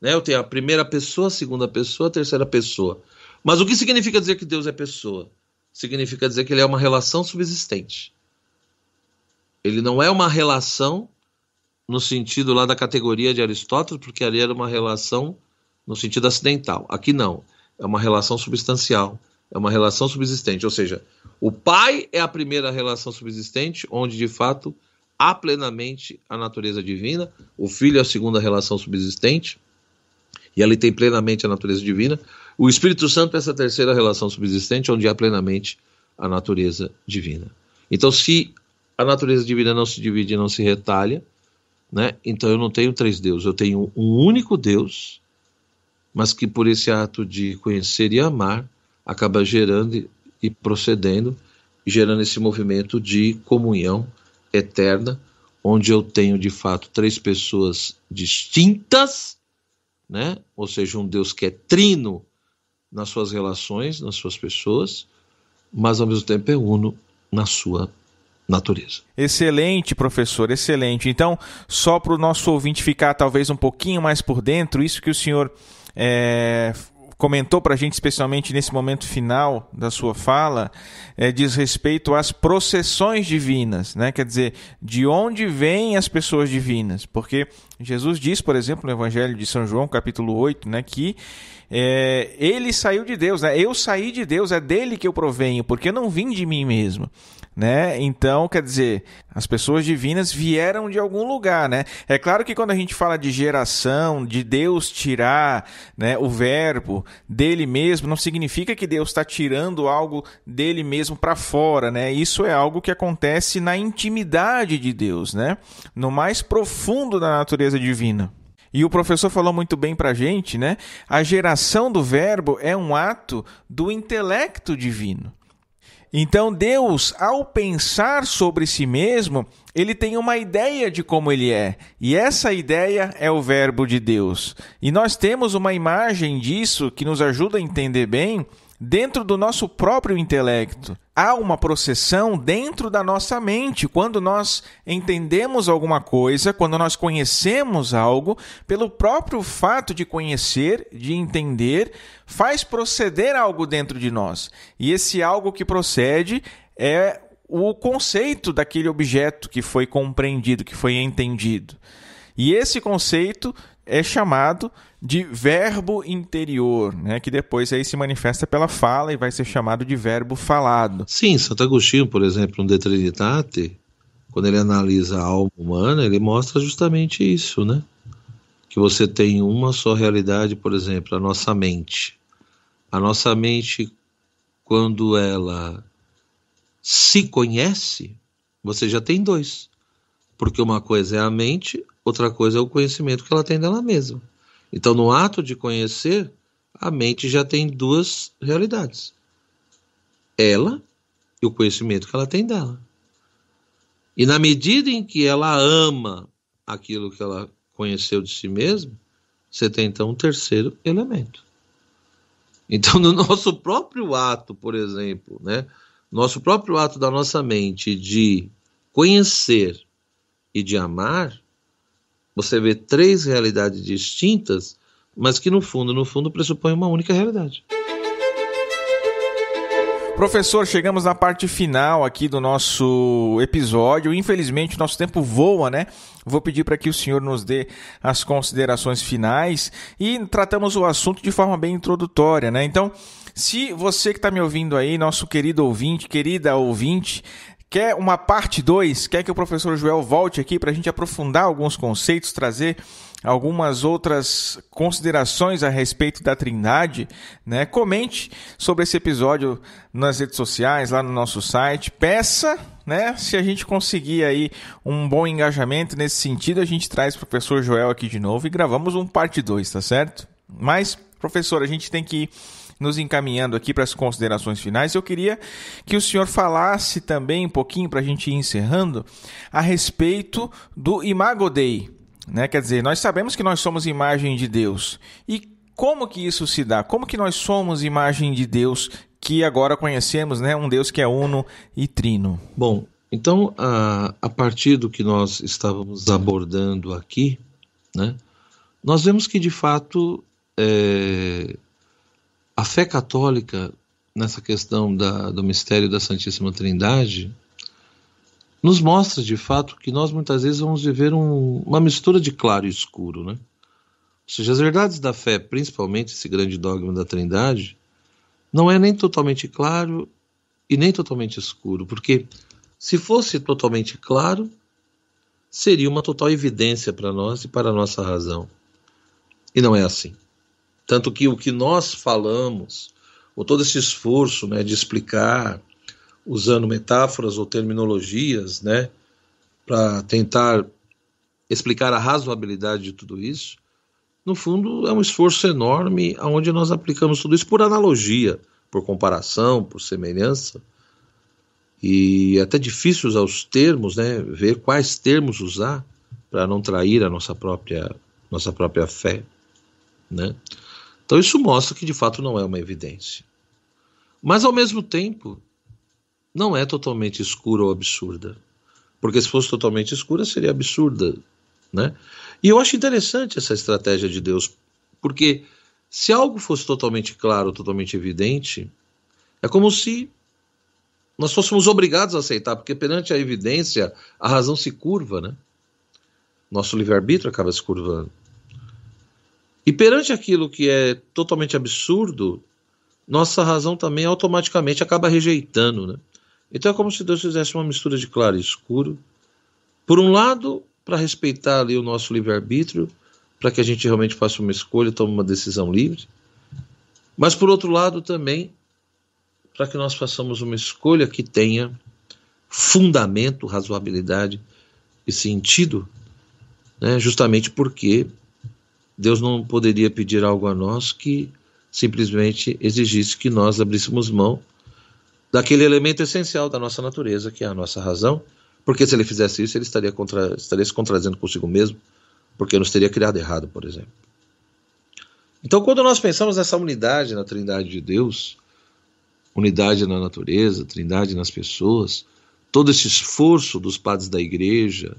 S2: Né, eu tenho a primeira pessoa, a segunda pessoa, a terceira pessoa. Mas o que significa dizer que Deus é pessoa? Significa dizer que ele é uma relação subsistente. Ele não é uma relação no sentido lá da categoria de Aristóteles, porque ali era uma relação no sentido acidental. Aqui não. É uma relação substancial. É uma relação subsistente. Ou seja, o pai é a primeira relação subsistente, onde de fato há plenamente a natureza divina, o filho é a segunda relação subsistente, e ali tem plenamente a natureza divina. O Espírito Santo é essa terceira relação subsistente, onde há plenamente a natureza divina. Então, se a natureza divina não se divide e não se retalha, né? então eu não tenho três deuses, eu tenho um único Deus, mas que por esse ato de conhecer e amar acaba gerando e procedendo, gerando esse movimento de comunhão eterna, onde eu tenho de fato três pessoas distintas, né? Ou seja, um Deus que é trino nas suas relações, nas suas pessoas, mas ao mesmo tempo é uno na sua natureza.
S1: Excelente, professor, excelente. Então, só para o nosso ouvinte ficar talvez um pouquinho mais por dentro, isso que o senhor é, comentou para a gente, especialmente nesse momento final da sua fala, é, diz respeito às processões divinas, né? quer dizer, de onde vêm as pessoas divinas? Porque Jesus diz, por exemplo, no Evangelho de São João, capítulo 8, né, que é, ele saiu de Deus, né? eu saí de Deus, é dele que eu provenho, porque eu não vim de mim mesmo né? Então, quer dizer, as pessoas divinas vieram de algum lugar, né? É claro que quando a gente fala de geração, de Deus tirar, né, o verbo dele mesmo, não significa que Deus está tirando algo dele mesmo para fora, né? Isso é algo que acontece na intimidade de Deus, né? No mais profundo da natureza divina. E o professor falou muito bem para a gente, né? A geração do verbo é um ato do intelecto divino. Então, Deus, ao pensar sobre si mesmo, ele tem uma ideia de como ele é, e essa ideia é o Verbo de Deus. E nós temos uma imagem disso que nos ajuda a entender bem dentro do nosso próprio intelecto. Há uma processão dentro da nossa mente. Quando nós entendemos alguma coisa, quando nós conhecemos algo, pelo próprio fato de conhecer, de entender, faz proceder algo dentro de nós. E esse algo que procede é o conceito daquele objeto que foi compreendido, que foi entendido. E esse conceito é chamado de verbo interior, né? que depois aí se manifesta pela fala e vai ser chamado de verbo falado. Sim, Santo
S2: Agostinho, por exemplo, no De Trinitate, quando ele analisa a alma humana, ele mostra justamente isso, né? Que você tem uma só realidade, por exemplo, a nossa mente. A nossa mente, quando ela se conhece, você já tem dois. Porque uma coisa é a mente, outra coisa é o conhecimento que ela tem dela mesma. Então, no ato de conhecer, a mente já tem duas realidades: ela e o conhecimento que ela tem dela. E na medida em que ela ama aquilo que ela conheceu de si mesma, você tem então um terceiro elemento. Então, no nosso próprio ato, por exemplo, né, nosso próprio ato da nossa mente de conhecer e de amar, você vê três realidades distintas, mas que no fundo, no fundo, pressupõe uma única realidade.
S1: Professor, chegamos na parte final aqui do nosso episódio. Infelizmente, nosso tempo voa, né? Vou pedir para que o senhor nos dê as considerações finais e tratamos o assunto de forma bem introdutória, né? Então, se você que está me ouvindo aí, nosso querido ouvinte, querida ouvinte, Quer uma parte 2? Quer que o professor Joel volte aqui para a gente aprofundar alguns conceitos, trazer algumas outras considerações a respeito da Trindade? Né? Comente sobre esse episódio nas redes sociais, lá no nosso site. Peça, né? Se a gente conseguir aí um bom engajamento nesse sentido, a gente traz o professor Joel aqui de novo e gravamos um parte 2, tá certo? Mas, professor, a gente tem que ir nos encaminhando aqui para as considerações finais, eu queria que o senhor falasse também um pouquinho, para a gente ir encerrando, a respeito do Imago Dei. Né? Quer dizer, nós sabemos que nós somos imagem de Deus. E como que isso se dá? Como que nós somos imagem de Deus que agora conhecemos, né? Um Deus que é uno e trino. Bom, então, a, a partir do que nós estávamos
S2: abordando aqui, né? Nós vemos que, de fato, é, a fé católica, nessa questão da, do mistério da Santíssima Trindade, nos mostra de fato que nós muitas vezes vamos viver um, uma mistura de claro e escuro, né? Ou seja, as verdades da fé, principalmente esse grande dogma da Trindade, não é nem totalmente claro e nem totalmente escuro, porque se fosse totalmente claro, seria uma total evidência para nós e para a nossa razão. E não é assim. Tanto que o que nós falamos, ou todo esse esforço né, de explicar, usando metáforas ou terminologias, né, para tentar explicar a razoabilidade de tudo isso, no fundo é um esforço enorme aonde nós aplicamos tudo isso por analogia, por comparação, por semelhança. E é até difícil usar os termos, né, ver quais termos usar para não trair a nossa própria nossa própria fé, né? Então isso mostra que de fato não é uma evidência. Mas ao mesmo tempo, não é totalmente escura ou absurda. Porque se fosse totalmente escura, seria absurda. Né? E eu acho interessante essa estratégia de Deus, porque se algo fosse totalmente claro, totalmente evidente, é como se nós fôssemos obrigados a aceitar, porque perante a evidência, a razão se curva, né? Nosso livre-arbítrio acaba se curvando. E perante aquilo que é totalmente absurdo, nossa razão também automaticamente acaba rejeitando. Né? Então é como se Deus fizesse uma mistura de claro e escuro. Por um lado, para respeitar ali o nosso livre-arbítrio, para que a gente realmente faça uma escolha, tome uma decisão livre. Mas por outro lado também, para que nós façamos uma escolha que tenha fundamento, razoabilidade e sentido, né? justamente porque Deus não poderia pedir algo a nós que simplesmente exigisse que nós abríssemos mão daquele elemento essencial da nossa natureza, que é a nossa razão, porque se ele fizesse isso, ele estaria, contra, estaria se contradizendo consigo mesmo, porque nos teria criado errado, por exemplo. Então, quando nós pensamos nessa unidade na Trindade de Deus, unidade na natureza, trindade nas pessoas, todo esse esforço dos padres da igreja,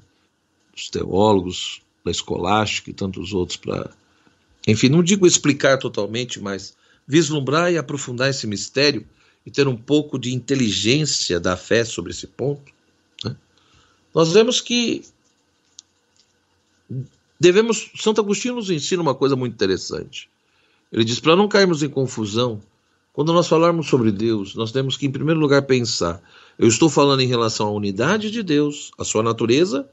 S2: dos teólogos, da Escolástica e tantos outros para. Enfim, não digo explicar totalmente, mas vislumbrar e aprofundar esse mistério e ter um pouco de inteligência da fé sobre esse ponto, né? nós vemos que devemos. Santo Agostinho nos ensina uma coisa muito interessante. Ele diz: para não cairmos em confusão, quando nós falarmos sobre Deus, nós temos que, em primeiro lugar, pensar: eu estou falando em relação à unidade de Deus, à sua natureza,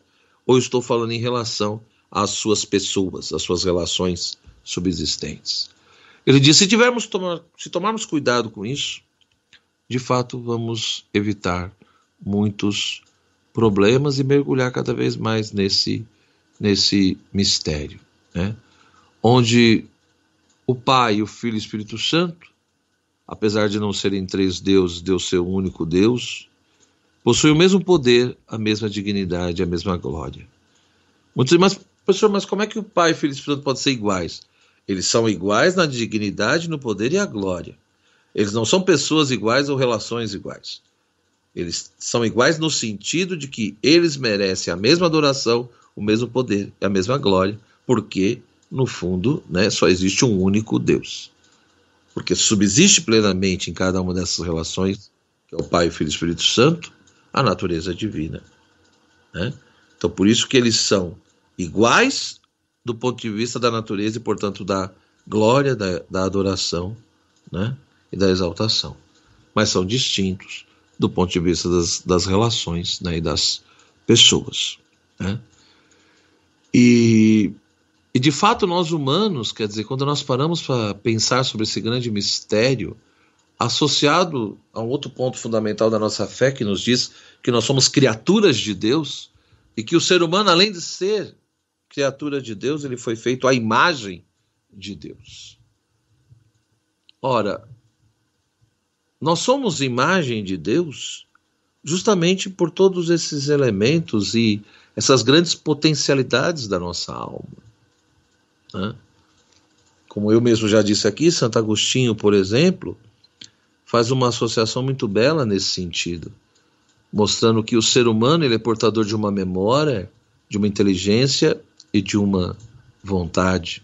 S2: ou estou falando em relação às suas pessoas, às suas relações subsistentes. Ele diz: se, tivermos tomar, se tomarmos cuidado com isso, de fato vamos evitar muitos problemas e mergulhar cada vez mais nesse, nesse mistério, né? onde o Pai, o Filho e o Espírito Santo, apesar de não serem três deuses, Deus ser o único Deus, possui o mesmo poder, a mesma dignidade, a mesma glória. Muitos, mas Professor, mas como é que o Pai, Filho e Espírito podem ser iguais? Eles são iguais na dignidade, no poder e a glória. Eles não são pessoas iguais ou relações iguais. Eles são iguais no sentido de que eles merecem a mesma adoração, o mesmo poder e a mesma glória, porque, no fundo, né, só existe um único Deus. Porque subsiste plenamente em cada uma dessas relações, que é o Pai, o Filho e o Espírito Santo, a natureza divina. Né? Então, por isso que eles são iguais do ponto de vista da natureza e, portanto, da glória, da, da adoração né? e da exaltação, mas são distintos do ponto de vista das, das relações né? e das pessoas. Né? E, e, de fato, nós humanos, quer dizer, quando nós paramos para pensar sobre esse grande mistério, associado a um outro ponto fundamental da nossa fé, que nos diz que nós somos criaturas de Deus e que o ser humano, além de ser criatura de Deus, ele foi feito à imagem de Deus. Ora, nós somos imagem de Deus justamente por todos esses elementos e essas grandes potencialidades da nossa alma. Né? Como eu mesmo já disse aqui, Santo Agostinho, por exemplo, faz uma associação muito bela nesse sentido, mostrando que o ser humano ele é portador de uma memória, de uma inteligência e de uma vontade.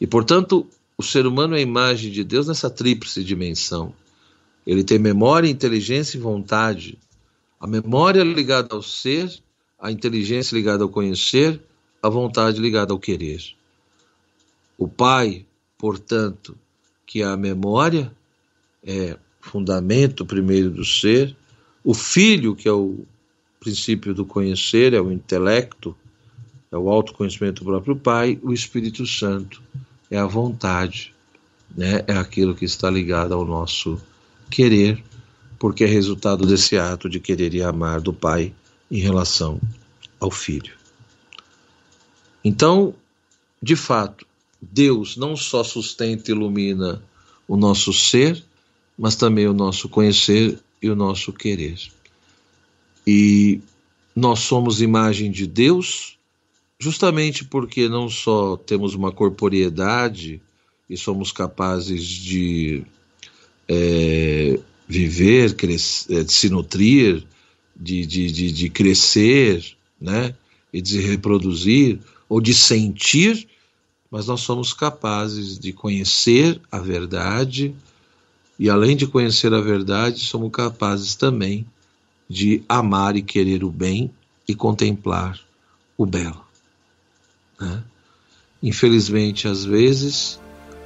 S2: E, portanto, o ser humano é a imagem de Deus nessa tríplice dimensão. Ele tem memória, inteligência e vontade. A memória ligada ao ser, a inteligência ligada ao conhecer, a vontade ligada ao querer. O Pai, portanto, que é a memória, é fundamento primeiro do ser. O Filho, que é o princípio do conhecer, é o intelecto, é o autoconhecimento do próprio Pai, o Espírito Santo é a vontade, né? é aquilo que está ligado ao nosso querer, porque é resultado desse ato de querer e amar do Pai em relação ao Filho. Então, de fato, Deus não só sustenta e ilumina o nosso ser, mas também o nosso conhecer e o nosso querer. E nós somos imagem de Deus justamente porque não só temos uma corporeidade e somos capazes de é, viver, crescer, é, de se nutrir, de, de, de, de, crescer, né? E de se reproduzir, ou de sentir, mas nós somos capazes de conhecer a verdade, e além de conhecer a verdade, somos capazes também de amar e querer o bem e contemplar o belo. Né? Infelizmente, às vezes,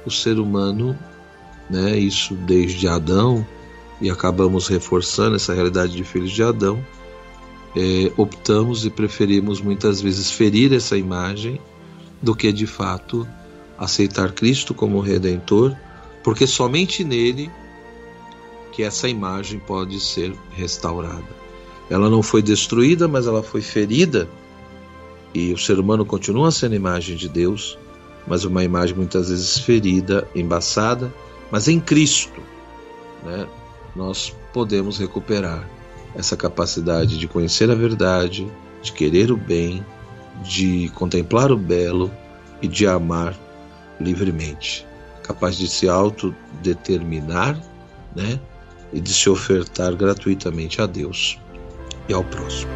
S2: o ser humano, né, isso desde Adão, e acabamos reforçando essa realidade de filhos de Adão, é, optamos e preferimos muitas vezes ferir essa imagem do que de fato aceitar Cristo como redentor, porque somente nele que essa imagem pode ser restaurada. Ela não foi destruída, mas ela foi ferida e o ser humano continua sendo imagem de Deus, mas uma imagem muitas vezes ferida, embaçada, mas em Cristo, né, nós podemos recuperar essa capacidade de conhecer a verdade, de querer o bem, de contemplar o belo e de amar livremente, capaz de se autodeterminar, né, e de se ofertar gratuitamente a Deus e ao próximo.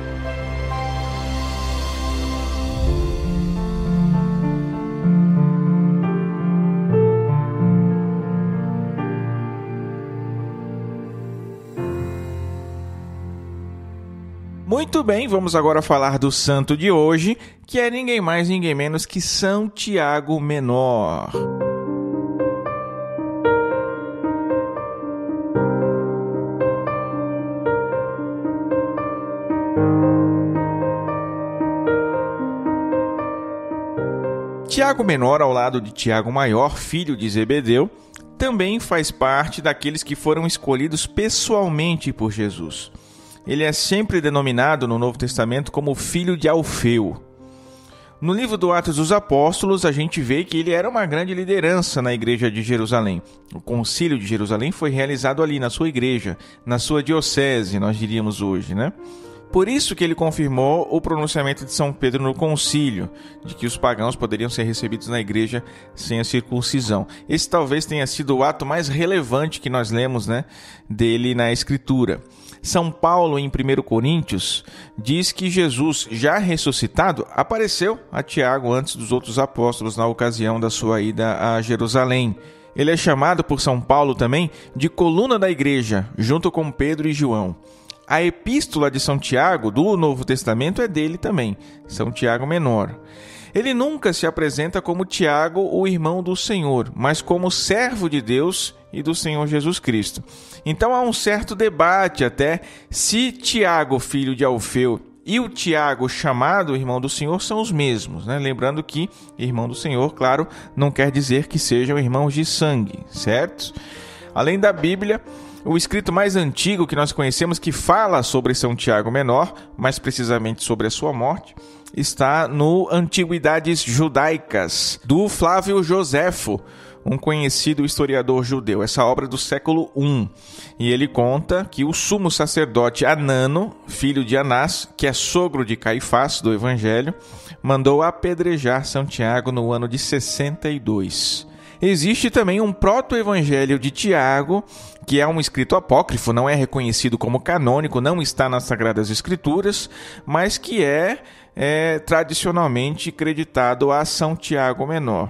S1: Muito bem, vamos agora falar do santo de hoje, que é ninguém mais, ninguém menos que São Tiago Menor. Tiago Menor, ao lado de Tiago Maior, filho de Zebedeu, também faz parte daqueles que foram escolhidos pessoalmente por Jesus ele é sempre denominado no Novo Testamento como filho de Alfeu. No livro do Atos dos Apóstolos, a gente vê que ele era uma grande liderança na igreja de Jerusalém. O concílio de Jerusalém foi realizado ali na sua igreja, na sua diocese, nós diríamos hoje, né? Por isso que ele confirmou o pronunciamento de São Pedro no concílio, de que os pagãos poderiam ser recebidos na igreja sem a circuncisão. Esse talvez tenha sido o ato mais relevante que nós lemos, né, dele na escritura. São Paulo, em 1 Coríntios, diz que Jesus, já ressuscitado, apareceu a Tiago antes dos outros apóstolos na ocasião da sua ida a Jerusalém. Ele é chamado por São Paulo também de coluna da igreja, junto com Pedro e João. A epístola de São Tiago do Novo Testamento é dele também, São Tiago Menor. Ele nunca se apresenta como Tiago, o irmão do Senhor, mas como servo de Deus e do Senhor Jesus Cristo. Então há um certo debate até se Tiago, filho de Alfeu, e o Tiago, chamado irmão do Senhor, são os mesmos. Né? Lembrando que irmão do Senhor, claro, não quer dizer que sejam irmãos de sangue, certo? Além da Bíblia, o escrito mais antigo que nós conhecemos que fala sobre São Tiago Menor, mais precisamente sobre a sua morte, está no Antiguidades Judaicas, do Flávio Joséfo um conhecido historiador judeu. Essa obra é do século I. E ele conta que o sumo sacerdote Anano, filho de Anás, que é sogro de Caifás do Evangelho, mandou apedrejar São Tiago no ano de 62. Existe também um proto-evangelho de Tiago, que é um escrito apócrifo, não é reconhecido como canônico, não está nas Sagradas Escrituras, mas que é é tradicionalmente creditado a São Tiago Menor.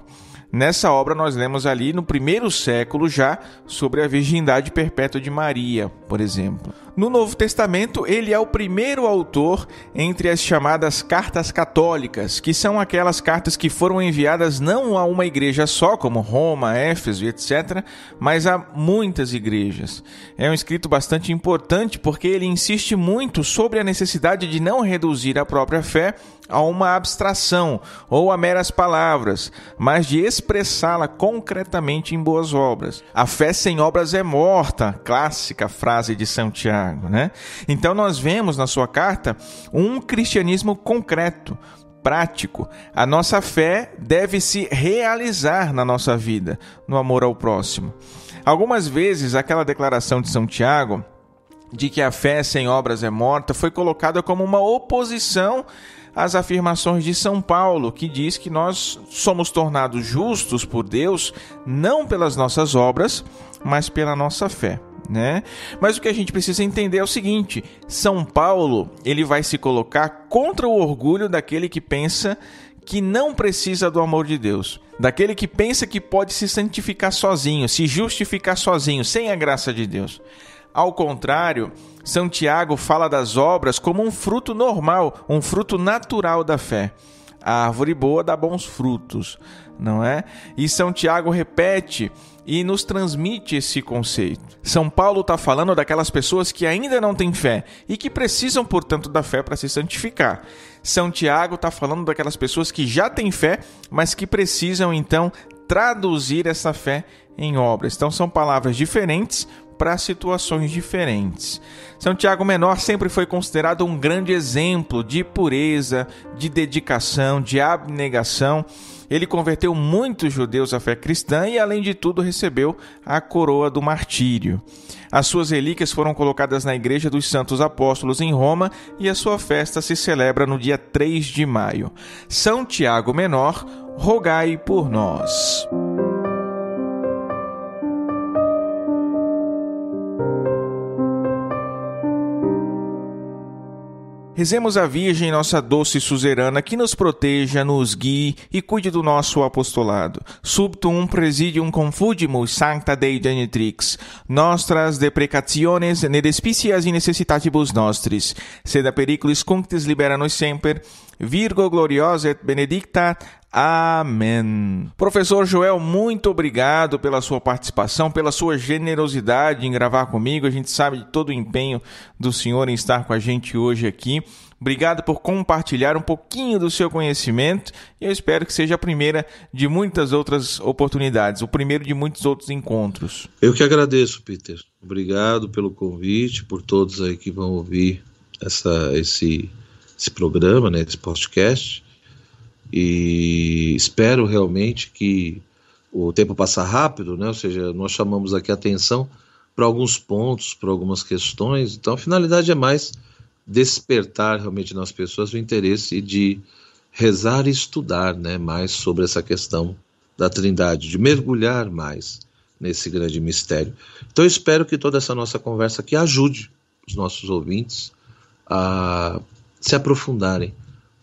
S1: Nessa obra, nós lemos ali no primeiro século já sobre a virgindade perpétua de Maria, por exemplo. No Novo Testamento, ele é o primeiro autor entre as chamadas cartas católicas, que são aquelas cartas que foram enviadas não a uma igreja só, como Roma, Éfeso, etc., mas a muitas igrejas. É um escrito bastante importante porque ele insiste muito sobre a necessidade de não reduzir a própria fé a uma abstração ou a meras palavras, mas de expressá-la concretamente em boas obras. A fé sem obras é morta, clássica frase de Santiago cargo. Né? Então, nós vemos na sua carta um cristianismo concreto, prático. A nossa fé deve se realizar na nossa vida, no amor ao próximo. Algumas vezes, aquela declaração de São Tiago de que a fé sem obras é morta foi colocada como uma oposição às afirmações de São Paulo, que diz que nós somos tornados justos por Deus não pelas nossas obras, mas pela nossa fé né? Mas o que a gente precisa entender é o seguinte: São Paulo ele vai se colocar contra o orgulho daquele que pensa que não precisa do amor de Deus, daquele que pensa que pode se santificar sozinho, se justificar sozinho, sem a graça de Deus. Ao contrário, São Tiago fala das obras como um fruto normal, um fruto natural da fé. A árvore boa dá bons frutos, não é? E São Tiago repete e nos transmite esse conceito. São Paulo está falando daquelas pessoas que ainda não têm fé e que precisam, portanto, da fé para se santificar. São Tiago está falando daquelas pessoas que já têm fé, mas que precisam então traduzir essa fé em obras. Então, são palavras diferentes, para situações diferentes. São Tiago Menor sempre foi considerado um grande exemplo de pureza, de dedicação, de abnegação ele converteu muitos judeus à fé cristã e, além de tudo, recebeu a coroa do martírio. As suas relíquias foram colocadas na Igreja dos Santos Apóstolos em Roma e a sua festa se celebra no dia 3 de maio. São Tiago Menor, rogai por nós. Rezemos a Virgem, nossa doce suzerana, que nos proteja, nos guie e cuide do nosso apostolado. Subtum presidium confudimus sancta Dei genitrix, nostras deprecationes ne despicias in necessitatibus nostris, sed a periculis cunctis libera nos semper, Virgo gloriosa et benedicta Amém. Professor Joel, muito obrigado pela sua participação, pela sua generosidade em gravar comigo. A gente sabe de todo o empenho do senhor em estar com a gente hoje aqui. Obrigado por compartilhar um pouquinho do seu conhecimento e eu espero que seja a primeira de muitas outras oportunidades, o primeiro de muitos outros encontros.
S2: Eu que agradeço, Peter. Obrigado pelo convite, por todos aí que vão ouvir essa, esse, esse programa, né, esse podcast e espero realmente que o tempo passa rápido, né? ou seja, nós chamamos aqui a atenção para alguns pontos, para algumas questões, então a finalidade é mais despertar realmente nas pessoas o interesse de rezar e estudar né, mais sobre essa questão da Trindade, de mergulhar mais nesse grande mistério. Então, espero que toda essa nossa conversa aqui ajude os nossos ouvintes a se aprofundarem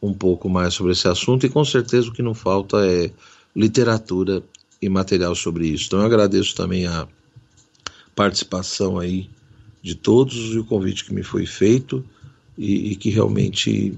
S2: um pouco mais sobre esse assunto e com certeza o que não falta é literatura e material sobre isso. Então eu agradeço também a participação aí de todos e o convite que me foi feito e, e que realmente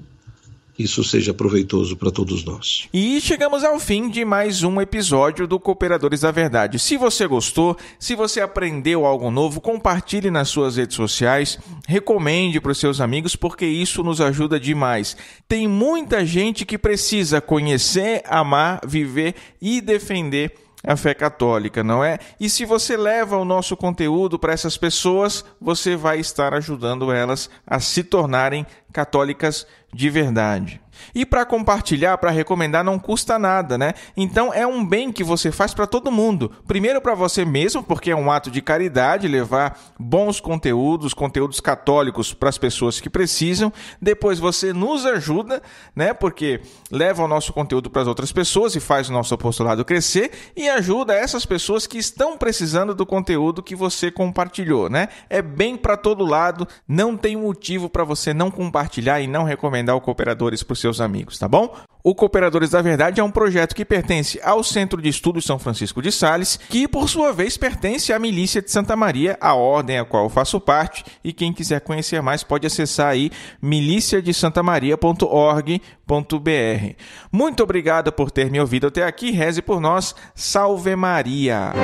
S2: isso seja proveitoso para todos nós.
S1: E chegamos ao fim de mais um episódio do Cooperadores da Verdade. Se você gostou, se você aprendeu algo novo, compartilhe nas suas redes sociais, recomende para os seus amigos, porque isso nos ajuda demais. Tem muita gente que precisa conhecer, amar, viver e defender a fé católica, não é? E se você leva o nosso conteúdo para essas pessoas, você vai estar ajudando elas a se tornarem católicas de verdade. E para compartilhar, para recomendar, não custa nada, né? Então é um bem que você faz para todo mundo. Primeiro para você mesmo, porque é um ato de caridade levar bons conteúdos, conteúdos católicos para as pessoas que precisam. Depois você nos ajuda, né? Porque leva o nosso conteúdo para as outras pessoas e faz o nosso apostolado crescer e ajuda essas pessoas que estão precisando do conteúdo que você compartilhou, né? É bem para todo lado, não tem motivo para você não compartilhar e não recomendar recomendar o Cooperadores para os seus amigos, tá bom? O Cooperadores da Verdade é um projeto que pertence ao Centro de Estudos São Francisco de Sales, que por sua vez pertence à Milícia de Santa Maria, a ordem a qual eu faço parte, e quem quiser conhecer mais pode acessar aí miliciadesantamaria.org.br. Muito obrigado por ter me ouvido até aqui, reze por nós, salve Maria!